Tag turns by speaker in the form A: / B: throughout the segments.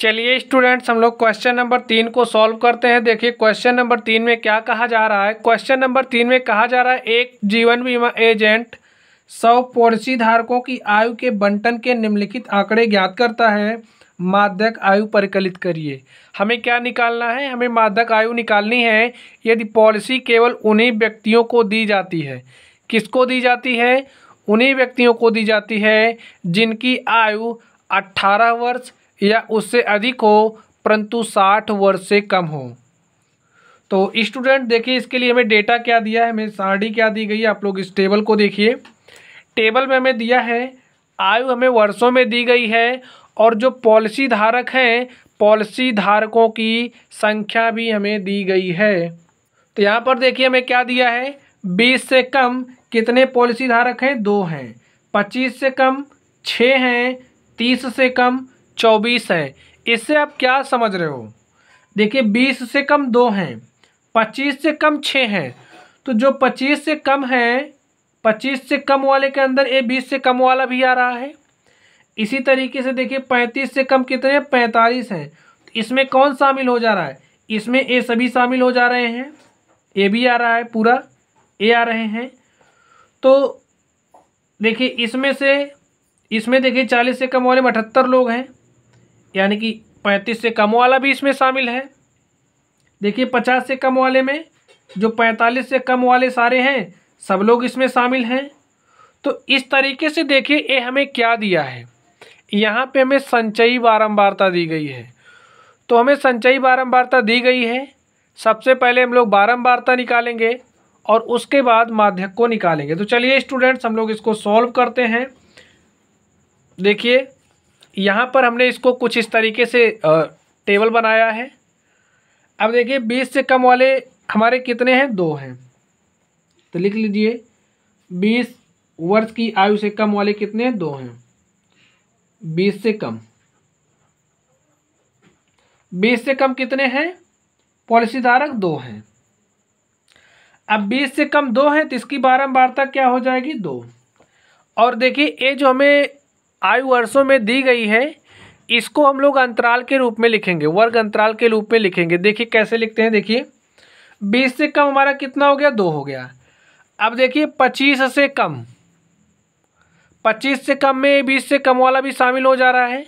A: चलिए स्टूडेंट्स हम लोग क्वेश्चन नंबर तीन को सॉल्व करते हैं देखिए क्वेश्चन नंबर तीन में क्या कहा जा रहा है क्वेश्चन नंबर तीन में कहा जा रहा है एक जीवन बीमा एजेंट सौ पॉलिसी धारकों की आयु के बंटन के निम्नलिखित आंकड़े ज्ञात करता है माध्यक आयु परिकलित करिए हमें क्या निकालना है हमें माध्यक आयु निकालनी है यदि पॉलिसी केवल उन्हीं व्यक्तियों को दी जाती है किसको दी जाती है उन्हीं व्यक्तियों को दी जाती है जिनकी आयु 18 वर्ष या उससे अधिक हो परंतु साठ वर्ष से कम हो तो स्टूडेंट देखिए इसके लिए हमें डेटा क्या दिया है हमें सारणी क्या दी गई है आप लोग इस टेबल को देखिए टेबल में हमें दिया है आयु हमें वर्षों में दी गई है और जो पॉलिसी धारक हैं पॉलिसी धारकों की संख्या भी हमें दी गई है तो यहाँ पर देखिए हमें क्या दिया है बीस से कम कितने पॉलिसी धारक हैं दो हैं पच्चीस से कम छः हैं तीस से कम चौबीस है इससे आप क्या समझ रहे हो देखिए बीस से कम दो हैं पच्चीस से कम छः हैं तो जो पच्चीस से कम है पच्चीस से कम वाले के अंदर ए बीस से कम वाला भी आ रहा है इसी तरीके से देखिए पैंतीस से कम कितने हैं पैंतालीस हैं तो इसमें कौन शामिल हो जा रहा है इसमें ए सभी शामिल हो जा रहे हैं ए भी आ रहा है पूरा ए आ रहे हैं तो देखिए इसमें से इसमें देखिए चालीस से कम वाले में अठहत्तर लोग हैं यानी कि पैंतीस से कम वाला भी इसमें शामिल है देखिए पचास से कम वाले में जो पैंतालीस से कम वाले सारे हैं सब लोग इसमें शामिल हैं तो इस तरीके से देखिए ये हमें क्या दिया है यहाँ पे हमें संचयी बारंबारता दी गई है तो हमें संचयी बारंबारता दी गई है सबसे पहले हम लोग बारंबारता निकालेंगे और उसके बाद माध्यक को निकालेंगे तो चलिए स्टूडेंट्स हम लोग इसको सॉल्व करते हैं देखिए यहाँ पर हमने इसको कुछ इस तरीके से टेबल बनाया है अब देखिए बीस से कम वाले हमारे कितने हैं दो हैं तो लिख लीजिए बीस वर्ष की आयु से कम वाले कितने हैं दो हैं बीस से कम बीस से कम कितने हैं पॉलिसी धारक दो हैं अब बीस से कम दो हैं तो इसकी बारंबारता क्या हो जाएगी दो और देखिए ये जो हमें आयु वर्षों में दी गई है इसको हम लोग अंतराल के रूप में लिखेंगे वर्ग अंतराल के रूप में लिखेंगे देखिए कैसे लिखते हैं देखिए बीस से कम हमारा कितना हो गया दो हो गया अब देखिए पच्चीस से कम पच्चीस से कम में बीस से कम वाला भी शामिल हो जा रहा है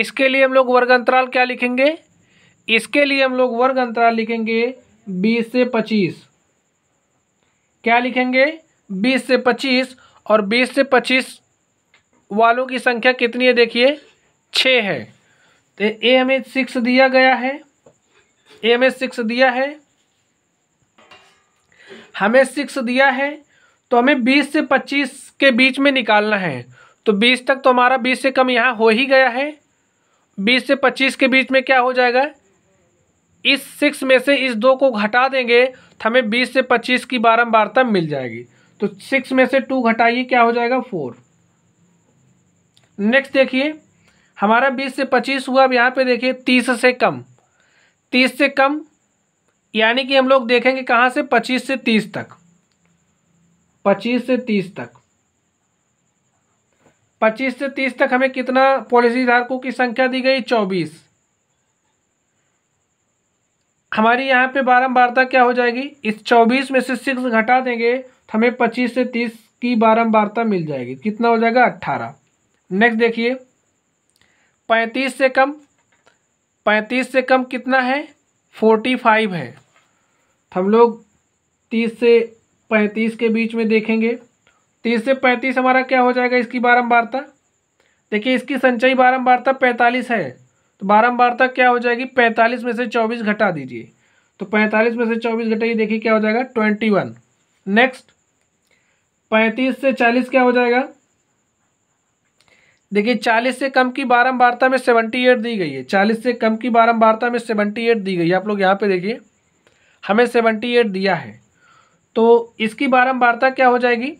A: इसके लिए हम लोग वर्ग अंतराल क्या लिखेंगे इसके लिए हम लोग वर्ग अंतराल लिखेंगे बीस से पच्चीस क्या लिखेंगे बीस से पच्चीस और बीस से पच्चीस वालों की संख्या कितनी है देखिए छः है तो ए हमें सिक्स दिया गया है ए हमें सिक्स दिया है हमें सिक्स दिया है तो हमें बीस से पच्चीस के बीच में निकालना है तो बीस तक तो हमारा बीस से कम यहाँ हो ही गया है बीस से पच्चीस के बीच में क्या हो जाएगा इस सिक्स में से इस दो को घटा देंगे तो हमें बीस से पच्चीस की बारम्बारता मिल जाएगी तो सिक्स में से टू घटाइए क्या हो जाएगा फोर नेक्स्ट देखिए हमारा बीस से पच्चीस हुआ अब यहाँ पे देखिए तीस से कम तीस से कम यानी कि हम लोग देखेंगे कहाँ से पच्चीस से तीस तक पच्चीस से तीस तक पच्चीस से तीस तक हमें कितना पॉलिसी धारकों की संख्या दी गई चौबीस हमारी यहाँ पे बारंबारता क्या हो जाएगी इस चौबीस में से सिक्स घटा देंगे तो हमें पच्चीस से तीस की बारंबारता मिल जाएगी कितना हो जाएगा अट्ठारह नेक्स्ट देखिए पैंतीस से कम पैंतीस से कम कितना है फोर्टी फाइव है हम लोग तीस से पैंतीस के बीच में देखेंगे तीस से पैंतीस हमारा क्या हो जाएगा इसकी बारम्बारता देखिए इसकी संचयी बारम्बारता पैंतालीस है तो बारम्बारता क्या हो जाएगी पैंतालीस में से चौबीस घटा दीजिए तो पैंतालीस में से चौबीस घटाइए देखिए क्या हो जाएगा ट्वेंटी वन नेक्स्ट पैंतीस से चालीस क्या हो जाएगा देखिए चालीस से कम की बारंबारता में सेवेंटी एट दी गई है चालीस से कम की बारंबारता में सेवेंटी एट दी गई है आप लोग यहाँ पे देखिए हमें सेवनटी एट दिया है तो इसकी बारंबारता क्या हो जाएगी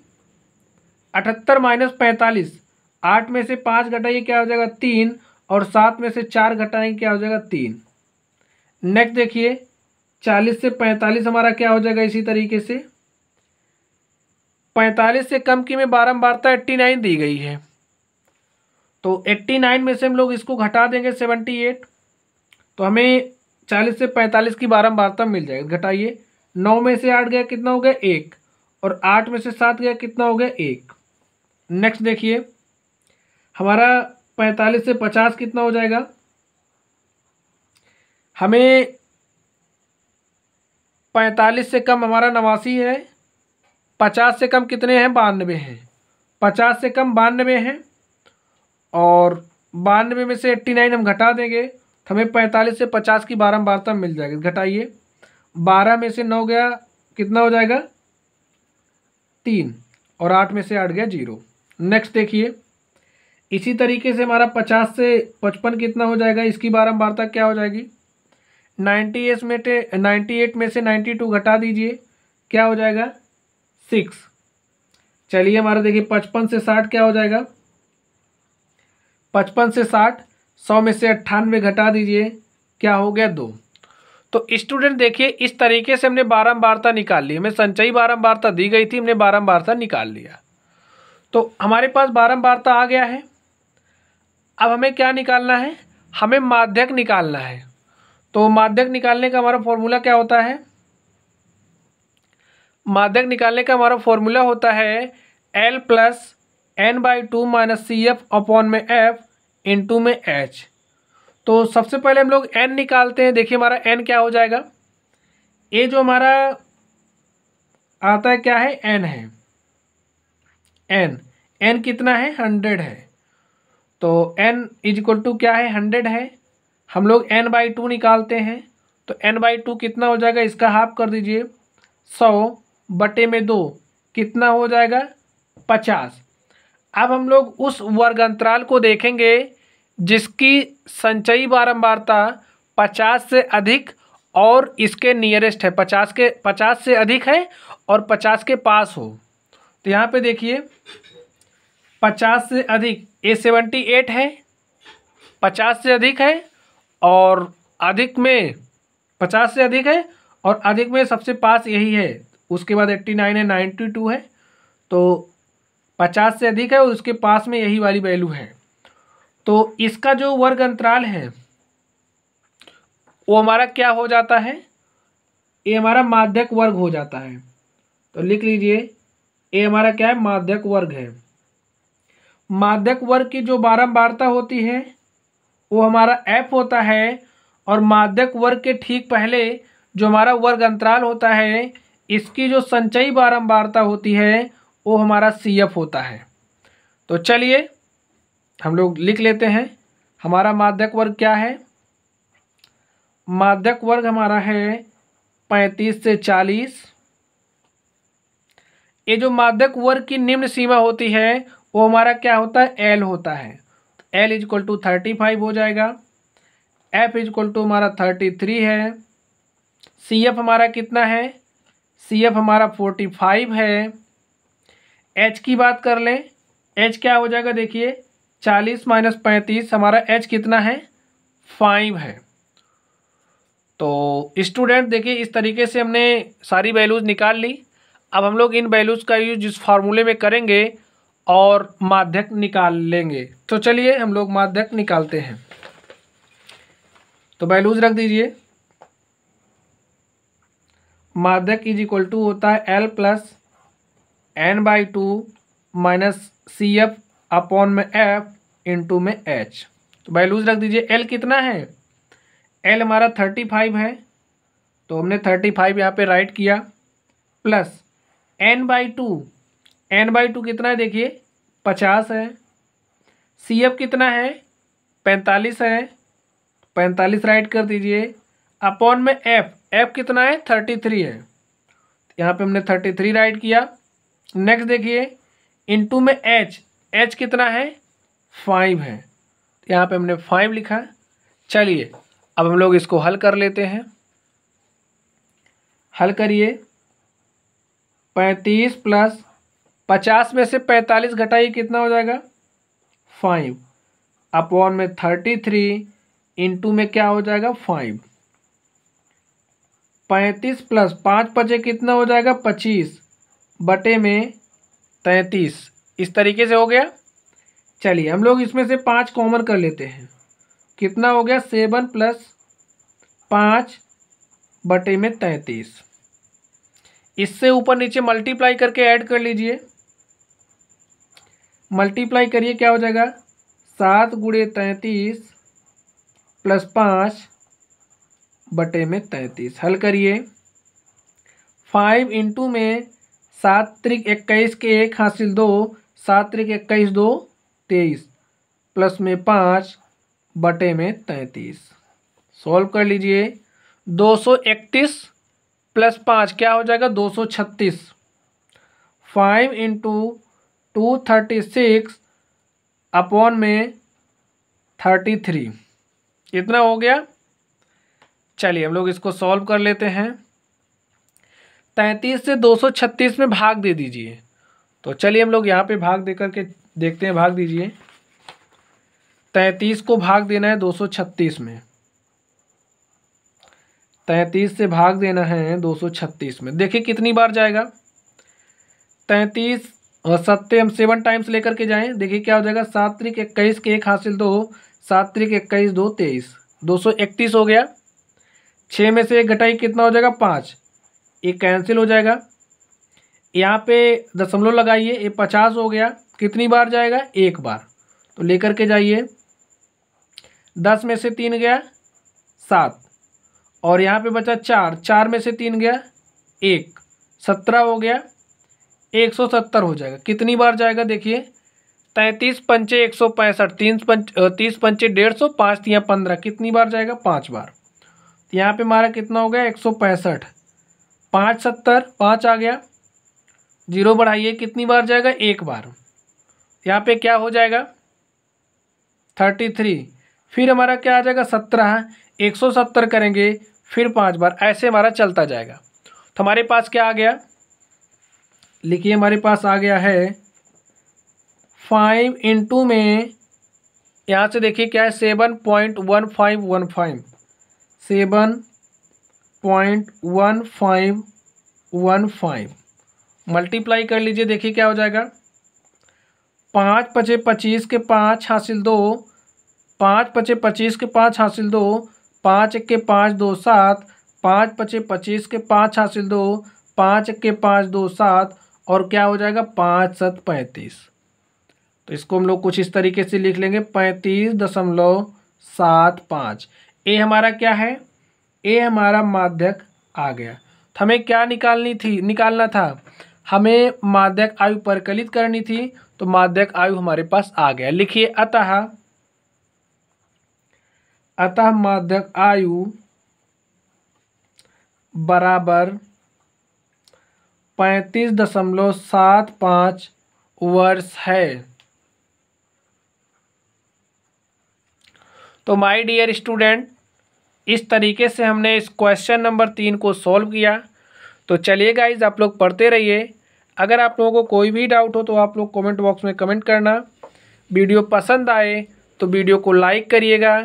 A: अठहत्तर माइनस पैंतालीस आठ में से पाँच घटाइए क्या हो जाएगा तीन और सात में से चार घटाएंगे क्या हो जाएगा तीन नेक्स्ट देखिए चालीस से पैंतालीस हमारा क्या हो जाएगा इसी तरीके से पैंतालीस से कम की में बारम्बारता एट्टी नाइन दी गई है तो 89 में से हम लोग इसको घटा देंगे 78 तो हमें 40 से 45 की तक मिल जाएगी घटाइए नौ में से आठ गया कितना हो गया एक और आठ में से सात गया कितना हो गया एक नेक्स्ट देखिए हमारा पैंतालीस से पचास कितना हो जाएगा हमें पैंतालीस से कम हमारा नवासी है पचास से कम कितने हैं बानवे हैं पचास से कम बानवे हैं और बानवे में से एट्टी नाइन हम घटा देंगे तो हमें पैंतालीस से पचास की तक मिल जाएगी घटाइए बारह में से नौ गया कितना हो जाएगा तीन और आठ में से आठ गया जीरो नेक्स्ट देखिए इसी तरीके से हमारा पचास से पचपन कितना हो जाएगा इसकी तक क्या हो जाएगी नाइन्टी एस में टे नाइन्टी एट में से नाइन्टी टू घटा दीजिए क्या हो जाएगा सिक्स चलिए हमारा देखिए पचपन से साठ क्या हो जाएगा पचपन से साठ सौ में से अट्ठानवे घटा दीजिए क्या हो गया दो तो स्टूडेंट देखिए इस तरीके से हमने बारम्बारता निकाल ली हमें संचयी बारम्बारता दी गई थी हमने बारम्बारता निकाल लिया तो हमारे पास बारम्बारता आ गया है अब हमें क्या निकालना है हमें माध्यक निकालना है तो माध्यक निकालने का हमारा फॉर्मूला क्या होता है माध्यक निकालने का हमारा फॉर्मूला होता है L plus N by two minus C F upon में एफ इंटू में एच तो सबसे पहले हम लोग एन निकालते हैं देखिए हमारा एन क्या हो जाएगा ये जो हमारा आता है क्या है एन है एन एन कितना है हंड्रेड है तो एन इज इक्वल टू क्या है हंड्रेड है हम लोग एन बाई टू निकालते हैं तो एन बाई टू कितना हो जाएगा इसका हाफ कर दीजिए सौ बटे में दो कितना हो जाएगा पचास अब हम लोग उस वर्ग अंतराल को देखेंगे जिसकी संचयी बारंबारता पचास से अधिक और इसके नियरेस्ट है पचास के पचास से अधिक है और पचास के पास हो तो यहाँ पे देखिए पचास से अधिक ए सेवेंटी एट है पचास से अधिक है और अधिक में पचास से अधिक है और अधिक में सबसे पास यही है उसके बाद एट्टी नाइन है नाइन्टी टू है तो पचास से अधिक है और उसके पास में यही वाली वैल्यू है तो इसका जो वर्ग अंतराल है वो हमारा क्या हो जाता है ये हमारा माध्यक वर्ग हो जाता है तो लिख लीजिए ये हमारा क्या है माध्यक वर्ग है माध्यक वर्ग की जो बारंबारता होती है वो हमारा एफ होता है और माध्यक वर्ग के ठीक पहले जो हमारा वर्ग अंतराल होता है इसकी जो संचयी बारंबारता होती है वो हमारा सी एफ होता है तो चलिए हम लोग लिख लेते हैं हमारा माध्यक वर्ग क्या है माध्यक वर्ग हमारा है पैंतीस से चालीस ये जो माध्यक वर्ग की निम्न सीमा होती है वो हमारा क्या होता है एल होता है L is equal to thirty five हो जाएगा एफ इज इक्वल टू हमारा थर्टी थ्री है सी एफ हमारा कितना है सी एफ हमारा फोर्टी फाइव है एच की बात कर लें एच क्या हो जाएगा देखिए चालीस माइनस पैंतीस हमारा एच कितना है फाइव है तो स्टूडेंट देखिए इस तरीके से हमने सारी वैल्यूज़ निकाल ली अब हम लोग इन वैल्यूज़ का यूज इस फार्मूले में करेंगे और माध्यक निकाल लेंगे तो चलिए हम लोग माध्यक निकालते हैं तो वैल्यूज़ रख दीजिए माध्यक इज इक्वल टू होता है L plus N by two minus C F upon में एफ टू में एच तो वैल्यूज रख दीजिए एल कितना है एल हमारा थर्टी फाइव है तो हमने थर्टी फाइव यहाँ पर राइट किया plus N by two N by two कितना है देखिए पचास है सी एफ कितना है पैंतालीस है पैंतालीस राइट कर दीजिए अपॉन में एफ एफ कितना है थर्टी थ्री है यहाँ पे हमने थर्टी थ्री राइट किया नेक्स्ट देखिए इनटू में एच एच कितना है फाइव है यहाँ पे हमने फाइव लिखा है चलिए अब हम लोग इसको हल कर लेते हैं हल करिए पैंतीस प्लस पचास में से पैंतालीस घटाइए कितना हो जाएगा फाइव अपॉन में थर्टी थ्री इंटू में क्या हो जाएगा फाइव पैंतीस प्लस पाँच पचे कितना हो जाएगा पच्चीस बटे में तैंतीस इस तरीके से हो गया चलिए हम लोग इसमें से पाँच कॉमन कर लेते हैं कितना हो गया सेवन प्लस पाँच बटे में तैंतीस इससे ऊपर नीचे मल्टीप्लाई करके ऐड कर लीजिए मल्टीप्लाई करिए क्या हो जाएगा सात गुड़े तैंतीस प्लस पाँच बटे में तैंतीस हल करिए फाइव इंटू में सात त्रिक इक्कीस के एक हासिल दो सात त्रिक इक्कीस दो तेईस प्लस में पाँच बटे में तैंतीस सॉल्व कर लीजिए दो सौ इकतीस प्लस पाँच क्या हो जाएगा दो सौ छत्तीस five into two thirty six upon में थर्टी थ्री इतना हो गया चलिए हम लोग इसको सॉल्व कर लेते हैं तैंतीस से दो सौ छत्तीस में भाग दे दीजिए तो चलिए हम लोग यहाँ पे भाग दे करके देखते हैं भाग दीजिए तैंतीस को भाग देना है दो सौ छत्तीस में तैंतीस से भाग देना है दो सौ छत्तीस में देखिए कितनी बार जाएगा तैंतीस और सत्ते हम सेवन टाइम्स लेकर के जाएं देखिए क्या हो जाएगा सात त्रिक इक्कीस के एक हासिल दो तो सात त्रिक इक्कीस दो तेईस दो सौ इकतीस हो गया छः में से एक घटाई कितना हो जाएगा पाँच ये कैंसिल हो जाएगा यहाँ पे दशमलव लगाइए ये पचास हो गया कितनी बार जाएगा एक बार तो लेकर के जाइए दस में से तीन गया सात और यहाँ पे बचा चार चार में से तीन गया एक सत्रह हो गया एक सौ सत्तर हो जाएगा कितनी बार जाएगा देखिए तैंतीस पंचे एक सौ पैंसठ तीन पंच तीस पंचे डेढ़ सौ पाँच तीन पंद्रह कितनी बार जाएगा पाँच बार तो यहाँ पे हमारा कितना हो गया एक सौ पैंसठ पाँच सत्तर पाँच आ गया जीरो बढ़ाइए कितनी बार जाएगा एक बार यहाँ पे क्या हो जाएगा थर्टी थ्री फिर हमारा क्या आ जाएगा सत्रह एक सौ सत्तर करेंगे फिर पाँच बार ऐसे हमारा चलता जाएगा तो हमारे पास क्या आ गया लिखिए हमारे पास आ गया है फाइव इंटू में यहाँ से देखिए क्या है seven point one five one five seven point one five one five multiply कर लीजिए देखिए क्या हो जाएगा पाँच पचे पच्चीस के पाँच हासिल दो पाँच पचे पच्चीस के पाँच हासिल दो पाँच के पाँच दो सात पाँच पचे पच्चीस के पाँच हासिल दो पाँच के पाँच दो सात और क्या हो जाएगा पाँच सत पैंतीस तो इसको हम लोग कुछ इस तरीके से लिख लेंगे पैंतीस दशमलव सात पाँच ए हमारा क्या है ए हमारा माध्यक आ गया तो हमें क्या निकालनी थी निकालना था हमें माध्यक आयु परिकलित करनी थी तो माध्यक आयु हमारे पास आ गया लिखिए अतः अतः माध्यक आयु बराबर पैंतीस दशमलव सात पाँच वर्ष है तो माय डियर स्टूडेंट इस तरीके से हमने इस क्वेश्चन नंबर तीन को सॉल्व किया तो चलिए गाइज आप लोग पढ़ते रहिए अगर आप लोगों को कोई भी डाउट हो तो आप लोग कमेंट बॉक्स में कमेंट करना वीडियो पसंद आए तो वीडियो को लाइक करिएगा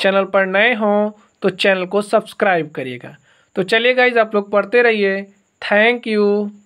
A: चैनल पर नए हों तो चैनल को सब्सक्राइब करिएगा तो चलिए गाइज आप लोग पढ़ते रहिए थैंक यू